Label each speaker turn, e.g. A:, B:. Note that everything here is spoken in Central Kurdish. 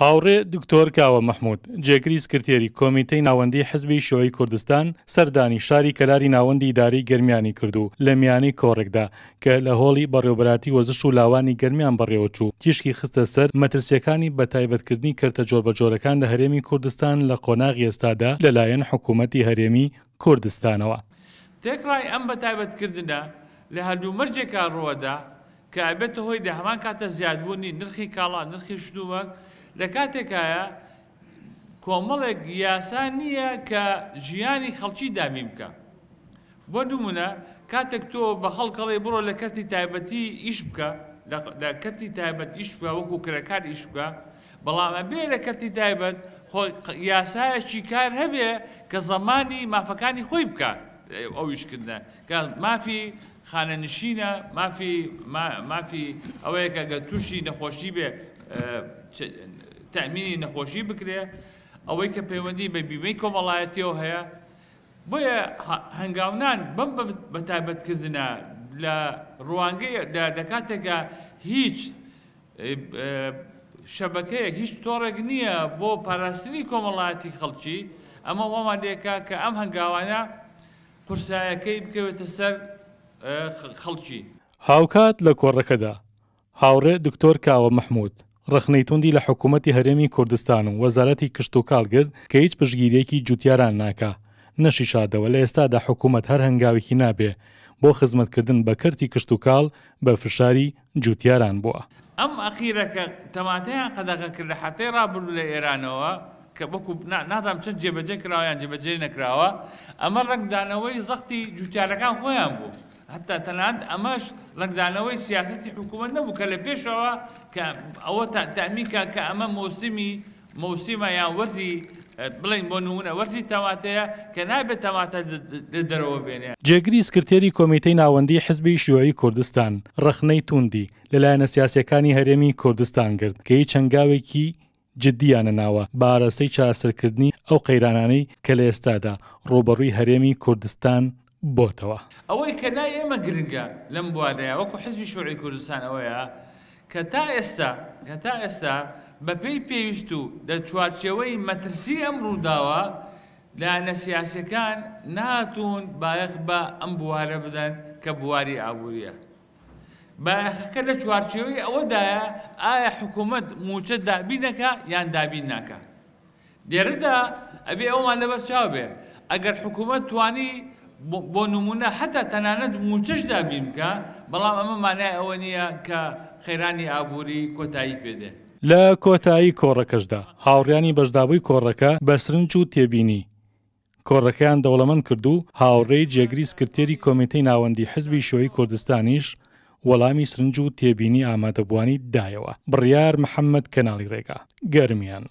A: هاوڕێ دکتۆر کاوە مەحمود جێگری سکرتێری کۆمیتەی ناوەندی حزبی شۆی کوردستان سەردانی شاری کەلاری ناوەندی داری گرمیانی کردو لە میانی کۆڕێکدا کە لە هۆڵی بەڕێوبراتی وەزش و لاوانی گرمیان بەڕێوە چوو تیشکی خستە سەر مەترسیەکانی بە تایبەتکردنی کردە جۆربەجۆرەکان لە هەرێمی کوردستان لە قۆناغی ئێستادا لەلایەن حکوومەتتی هەرێمی کوردستانەوە
B: تێکڕای ئەم بە تایبەتکردە لە هەندوو مەرجێکا ڕۆدا کە ئابێتە هۆی دە هەمان کاتە زیادبوونی نرخی کاڵا نرخی شتووەک لە کاتێکایە کۆمەڵێک یاسان نییە کە ژیانی خەڵکی دامی بکە بۆ دومونە کاتێک تۆ بە خەڵکەڵی بڕۆ لە کەتی تایبەتی ئیش بکە لە کەتی تایبەت ئیش بکە وەکو کرەکار ئیش بکە بەڵامە بێ لە کەتی تایبەت یاسایەکی کار هەبێ کە زەمانی مافەکانی خۆی بکە ئەویشکردە کە مافی خانە نشینە مافی مافی ئەوەیە کە گە تووشی نەخۆشی بێ تەمینی نەخۆشی بکرێ ئەوەی کە پەیوەندی بە بیمەی کۆمەڵایەتیەوە هەیە بۆیە هەنگاونان بم بە تایبەتکردە لە ڕوانگەی دەکاتێکە هیچ شەبەکەیەک هیچ تۆڕێک نییە بۆ پاراستنی کۆمەڵایەتی خەڵکی ئەمە وامادێکا کە ئەم هەنگاوانە پرسایەکەی بکەوێتە سەر خەڵکی.
A: هاوکات لە کۆڕەکەدا هاوڕێ دکتۆر کاوە مححمود ڕخنەی توندی لە حکوومەتتی هەرێمی کوردستان و وەزارەتی کشت و کاڵگرت کە هیچ پشگیرێکی جوتیاران ناکە نەشی شاردەوە لە ئێستادا حکوومەت هەر هەنگاوێکی نابێ بۆ خزمەتکردن بە کەرتی کشت و کاڵ بە فشاری جوتیاران بووە
B: ئەم ئەخیرەکە تەماتەیان قەدەکە کرد لە حتەی ڕابرو لە ئێرانەوە کە بەکو نادام چەند جێبەجێ کراوەیان جێبەجێ نەکراوە ئەمە ڕنگدانەوەی زەختی جوتیارەکان خۆیان بوو هەتا تەنات ئەمەش ڕنگدانەوەی سیاستی حکوومەت نەبوو کە لە پێشەوە کە ئەوە تامیکە کە ئەمە مۆسیمی مۆسیمە یان وەرزی بڵین بۆ نمونە وەرزی تەواتەیە کە نابێت تەواتە دەرەوە بێنێ
A: جێگری سکرتێری کۆمیتەی ناوەندی حزبی شوۆی کوردستان ڕخنەی توندی لەلایەنە سیاسەکانی هەرێمی کوردستان کرد کەی چەنگاوێکی جددیانە ناوە بارەسەی چاسەرکردنی ئەو قەیرانانەی کە لە ئێستادا ڕۆبەڕووی هەرێمی کوردستان بۆتەوە
B: ئەوەی کە لای ئێمە گرنگە لەم بوارەیە وەکو حزبی شوڕی کوردستان ئەوەیە کە تا ئێستا کە تا ئێستا بە پێی پێویست و دە چوارچەوەی مەترسی ئەم ڕووداوە لایەنە سیاسەکان ناتون باەخ بە ئەم بوارە بدەن کە بواری ئابوووریە. باەخەکە لە چوارچەوەی ئەوەدایە ئایا حکوومەت موچە دابینەکە یان دابین ناکە. دێرەدا ئەبێ ئەومان لەبەر چاو بێ ئەگەر حکوومەت توانی بۆ نمونە حتا تەنانەت موچش دابین بکە بەڵام ئەمە مانای ئەوە نییە کە خێرانی ئابووری کۆتایی پێدێ.
A: لە کۆتایی کۆڕەکەشدا هاوڕیانی بەشدابووی کۆڕەکە بە سرنج و تێبینی. کۆڕەکەیان دەوڵەمەند کرد و هاوڕێی جێگریز کرتێری کۆمیتەی ناوەندی حزبی شۆی کوردستانیش وەڵامی سرنج و تێبینی ئامادەبوانی دایەوە بڕیار محەممەد کەناڵی ڕێگا گەرمیان.